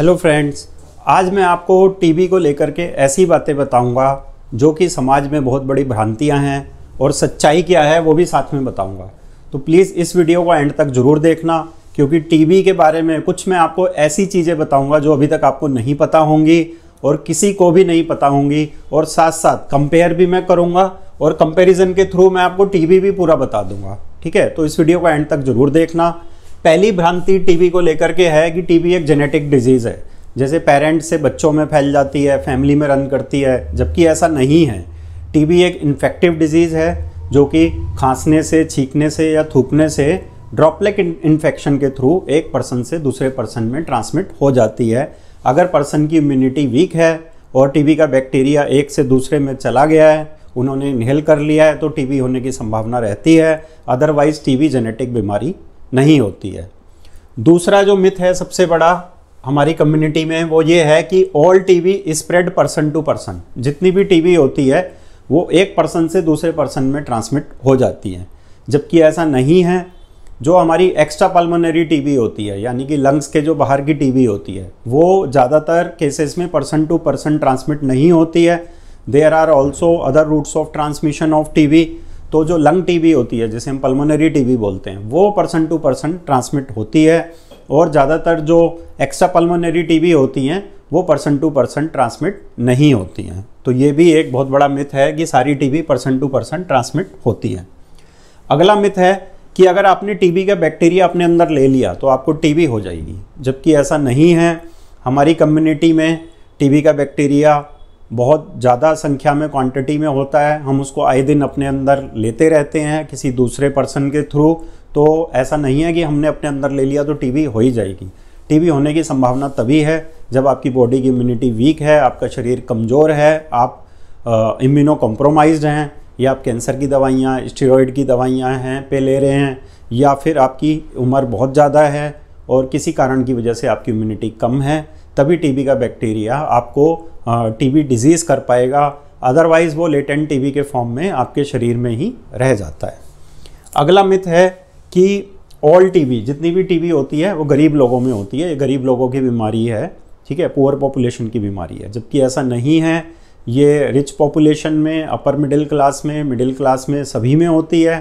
hello friends आज मैं आपको टीबी को लेकर के ऐसी बातें बताऊंगा जो कि समाज में बहुत बड़ी भ्रांतियां हैं और सच्चाई क्या है वो भी साथ में बताऊंगा तो प्लीज़ इस वीडियो को एंड तक ज़रूर देखना क्योंकि टीबी के बारे में कुछ मैं आपको ऐसी चीज़ें बताऊंगा जो अभी तक आपको नहीं पता होंगी और किसी को भी नहीं पता होंगी और साथ साथ कंपेयर भी मैं करूँगा और कंपेरिजन के थ्रू मैं आपको टीबी भी पूरा बता दूंगा ठीक है तो इस वीडियो को एंड तक ज़रूर देखना पहली भ्रांति टीबी को लेकर के है कि टीबी एक जेनेटिक डिजीज़ है जैसे पेरेंट्स से बच्चों में फैल जाती है फैमिली में रन करती है जबकि ऐसा नहीं है टीबी एक इन्फेक्टिव डिजीज़ है जो कि खांसने से छींकने से या थूकने से ड्रॉपलेट इन्फेक्शन के थ्रू एक पर्सन से दूसरे पर्सन में ट्रांसमिट हो जाती है अगर पर्सन की इम्यूनिटी वीक है और टीबी का बैक्टीरिया एक से दूसरे में चला गया है उन्होंने इनहेल कर लिया है तो टीबी होने की संभावना रहती है अदरवाइज़ टीबी जेनेटिक बीमारी नहीं होती है दूसरा जो मिथ है सबसे बड़ा हमारी कम्युनिटी में वो ये है कि all TB spread person to person जितनी भी टीवी होती है वो एक पर्सन से दूसरे पर्सन में ट्रांसमिट हो जाती है जबकि ऐसा नहीं है जो हमारी एक्स्ट्रा पल्मोनरी टीवी होती है यानी कि लंग्स के जो बाहर की टीवी होती है वो ज़्यादातर केसेस में पर्सन टू पर्सन ट्रांसमिट नहीं होती है there are also other routes of transmission of वी तो जो लंग टीबी होती है जिसे हम पल्मोनरी टीबी बोलते हैं वो पर्सन टू पर्सन ट्रांसमिट होती है और ज़्यादातर जो एक्स्ट्रा पल्मोनरी टीबी होती हैं वो पर्सन टू पर्सन ट्रांसमिट नहीं होती हैं तो ये भी एक बहुत बड़ा मिथ है कि सारी TB person to person transmit होती है अगला मिथ है कि अगर आपने टीबी का बैक्टीरिया अपने अंदर ले लिया तो आपको टीबी हो जाएगी जबकि ऐसा नहीं है हमारी कम्युनिटी में टीबी का बैक्टीरिया बहुत ज़्यादा संख्या में क्वांटिटी में होता है हम उसको आए दिन अपने अंदर लेते रहते हैं किसी दूसरे पर्सन के थ्रू तो ऐसा नहीं है कि हमने अपने अंदर ले लिया तो टीबी हो ही जाएगी टीबी होने की संभावना तभी है जब आपकी बॉडी की इम्यूनिटी वीक है आपका शरीर कमज़ोर है आप इम्यूनो कॉम्प्रोमाइज हैं या आप कैंसर की दवाइयाँ स्टीरोइड की दवाइयाँ हैं पे ले रहे हैं या फिर आपकी उम्र बहुत ज़्यादा है और किसी कारण की वजह से आपकी इम्यूनिटी कम है तभी टीबी का बैक्टीरिया आपको टीबी डिजीज़ कर पाएगा अदरवाइज़ वो लेटेंट टीबी के फॉर्म में आपके शरीर में ही रह जाता है अगला मिथ है कि ऑल टीबी जितनी भी टीबी होती है वो गरीब लोगों में होती है ये गरीब लोगों की बीमारी है ठीक है पुअर पॉपुलेशन की बीमारी है जबकि ऐसा नहीं है ये रिच पॉपुलेशन में अपर मिडिल क्लास में मिडिल क्लास में सभी में होती है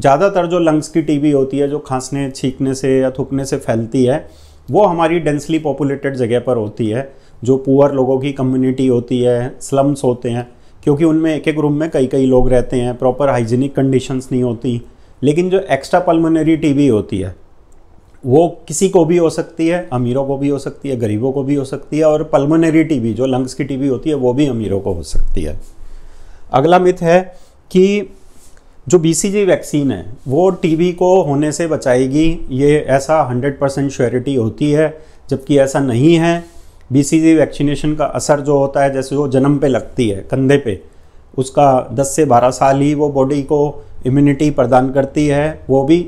ज़्यादातर जो लंग्स की टीबी होती है जो खांसने छींकने से या थूकने से फैलती है वो हमारी डेंसली पॉपुलेटेड जगह पर होती है जो पुअर लोगों की कम्युनिटी होती है स्लम्स होते हैं क्योंकि उनमें एक एक रूम में कई कई लोग रहते हैं प्रॉपर हाइजीनिक कंडीशंस नहीं होती लेकिन जो एक्स्ट्रा पल्मोनरी टीबी होती है वो किसी को भी हो सकती है अमीरों को भी हो सकती है गरीबों को भी हो सकती है और पल्मोनरी टीबी जो लंग्स की टीबी होती है वो भी अमीरों को हो सकती है अगला मिथ है कि जो बीसीजी वैक्सीन है वो टीबी को होने से बचाएगी ये ऐसा 100 परसेंट श्योरिटी होती है जबकि ऐसा नहीं है बीसीजी वैक्सीनेशन का असर जो होता है जैसे वो जन्म पे लगती है कंधे पे उसका 10 से 12 साल ही वो बॉडी को इम्यूनिटी प्रदान करती है वो भी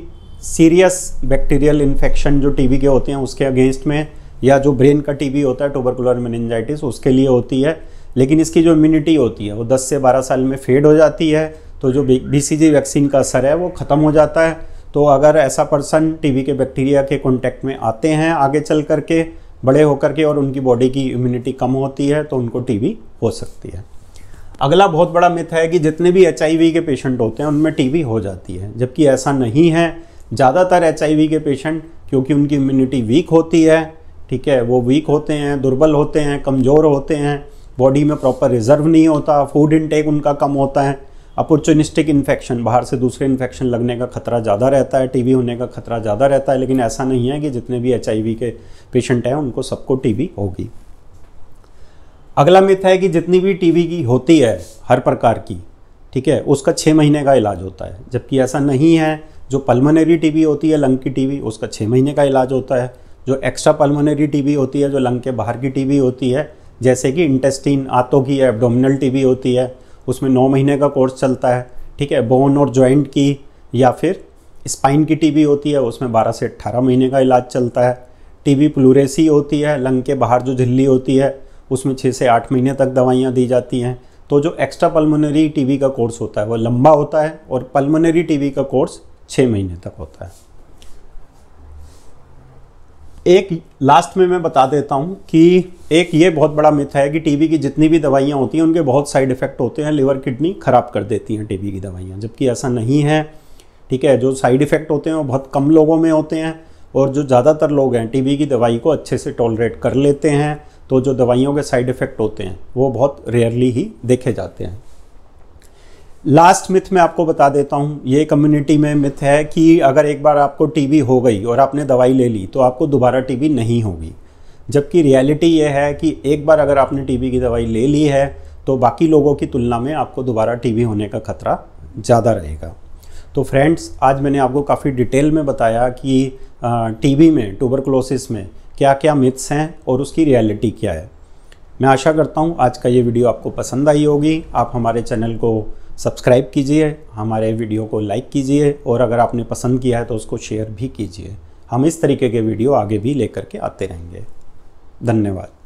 सीरियस बैक्टीरियल इन्फेक्शन जो टीबी के होते हैं उसके अगेंस्ट में या जो ब्रेन का टीबी होता है टोबरकुलर मेनिनजाइटिस उसके लिए होती है लेकिन इसकी जो इम्यूनिटी होती है वो 10 से 12 साल में फेड हो जाती है तो जो बीसीजी वैक्सीन का असर है वो ख़त्म हो जाता है तो अगर ऐसा पर्सन टीबी के बैक्टीरिया के कॉन्टैक्ट में आते हैं आगे चल करके बड़े होकर के और उनकी बॉडी की इम्यूनिटी कम होती है तो उनको टीबी हो सकती है अगला बहुत बड़ा मिथ है कि जितने भी एच के पेशेंट होते हैं उनमें टीबी हो जाती है जबकि ऐसा नहीं है ज़्यादातर एच के पेशेंट क्योंकि उनकी इम्यूनिटी वीक होती है ठीक है वो वीक होते हैं दुर्बल होते हैं कमज़ोर होते हैं बॉडी में प्रॉपर रिजर्व नहीं होता फूड इनटेक उनका कम होता है अपॉर्चुनिस्टिक इन्फेक्शन बाहर से दूसरे इन्फेक्शन लगने का खतरा ज़्यादा रहता है टीबी होने का खतरा ज़्यादा रहता है लेकिन ऐसा नहीं है कि जितने भी एच के पेशेंट हैं उनको सबको टी होगी अगला मिथ है कि जितनी भी टी की होती है हर प्रकार की ठीक है उसका छः महीने का इलाज होता है जबकि ऐसा नहीं है जो पल्मोनरी टीबी होती है लंग की टीबी उसका छः महीने का इलाज होता है जो एक्स्ट्रा पल्मोनरी टीबी होती है जो लंग के बाहर की टीबी होती है जैसे कि इंटेस्टीन आंतों की एब्डोमिनल टीबी होती है उसमें नौ महीने का कोर्स चलता है ठीक है बोन और जॉइंट की या फिर स्पाइन की टीबी होती है उसमें 12 से 18 महीने का इलाज चलता है टीबी प्लूरेसी होती है लंग के बाहर जो झिल्ली होती है उसमें छः से आठ महीने तक दवाइयाँ दी जाती हैं तो जो एक्स्ट्रा पल्मोनरी टीबी का कोर्स होता है वो लंबा होता है और पल्मोनरी टीबी का कोर्स छः महीने तक होता है एक लास्ट में मैं बता देता हूँ कि एक ये बहुत बड़ा मिथ है कि टीबी की जितनी भी दवाइयाँ होती हैं उनके बहुत साइड इफ़ेक्ट होते हैं लिवर किडनी ख़राब कर देती हैं टीबी की दवाइयाँ जबकि ऐसा नहीं है ठीक है जो साइड इफ़ेक्ट होते हैं वो बहुत कम लोगों में होते हैं और जो ज़्यादातर लोग हैं टी की दवाई को अच्छे से टॉलरेट कर लेते हैं तो जो दवाइयों के साइड इफ़ेक्ट होते हैं वो बहुत रेयरली ही देखे जाते हैं लास्ट मिथ मैं आपको बता देता हूँ ये कम्युनिटी में मिथ है कि अगर एक बार आपको टीबी हो गई और आपने दवाई ले ली तो आपको दोबारा टीबी नहीं होगी जबकि रियलिटी ये है कि एक बार अगर आपने टीबी की दवाई ले ली है तो बाकी लोगों की तुलना में आपको दोबारा टीबी होने का खतरा ज़्यादा रहेगा तो फ्रेंड्स आज मैंने आपको काफ़ी डिटेल में बताया कि टीबी में ट्यूबरकुलोसिस में क्या क्या मिथ्स हैं और उसकी रियलिटी क्या है मैं आशा करता हूँ आज का ये वीडियो आपको पसंद आई होगी आप हमारे चैनल को सब्सक्राइब कीजिए हमारे वीडियो को लाइक कीजिए और अगर आपने पसंद किया है तो उसको शेयर भी कीजिए हम इस तरीके के वीडियो आगे भी लेकर के आते रहेंगे धन्यवाद